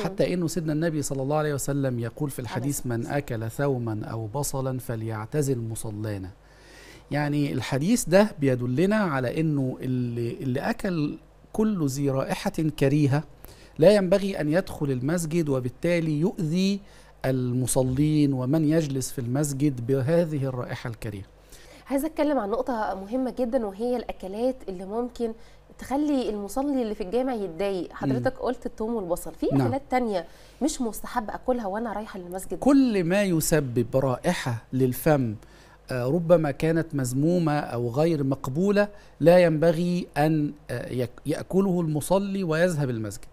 حتى انه سيدنا النبي صلى الله عليه وسلم يقول في الحديث من اكل ثوما او بصلا فليعتزل مصلانا يعني الحديث ده بيدلنا على انه اللي, اللي اكل كل ذي رائحه كريهه لا ينبغي ان يدخل المسجد وبالتالي يؤذي المصلين ومن يجلس في المسجد بهذه الرائحه الكريهه عايزه اتكلم عن نقطه مهمه جدا وهي الاكلات اللي ممكن تخلي المصلي اللي في الجامع يتضايق حضرتك قلت الثوم والبصل في نعم. اكلات تانية مش مستحب اكلها وانا رايحه للمسجد كل ما يسبب رائحه للفم آه، ربما كانت مذمومه او غير مقبوله لا ينبغي ان آه، ياكله المصلي ويذهب المسجد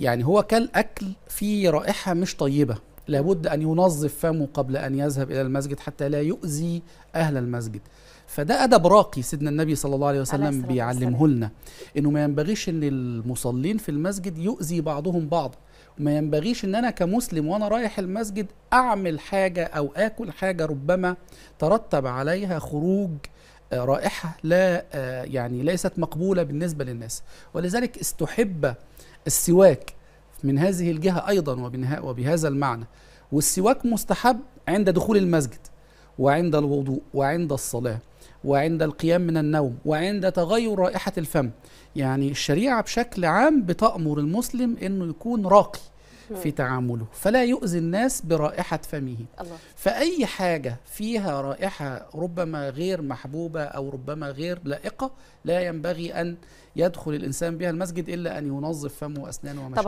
يعني هو كان اكل فيه رائحه مش طيبه لابد أن ينظف فمه قبل أن يذهب إلى المسجد حتى لا يؤذي أهل المسجد فده أدب راقي سيدنا النبي صلى الله عليه وسلم بيعلمه لنا إنه ما ينبغيش إن المصلين في المسجد يؤذي بعضهم بعض ما ينبغيش ان انا كمسلم وانا رايح المسجد اعمل حاجه او اكل حاجه ربما ترتب عليها خروج آه، رائحه لا آه، يعني ليست مقبوله بالنسبه للناس ولذلك استحب السواك من هذه الجهة أيضا وبهذا المعنى والسواك مستحب عند دخول المسجد وعند الوضوء وعند الصلاة وعند القيام من النوم وعند تغير رائحة الفم يعني الشريعة بشكل عام بتأمر المسلم أنه يكون راقي في تعامله فلا يؤذي الناس برائحة فمه الله. فأي حاجة فيها رائحة ربما غير محبوبة أو ربما غير لائقة لا ينبغي أن يدخل الإنسان بها المسجد إلا أن ينظف فمه وأسنانه وما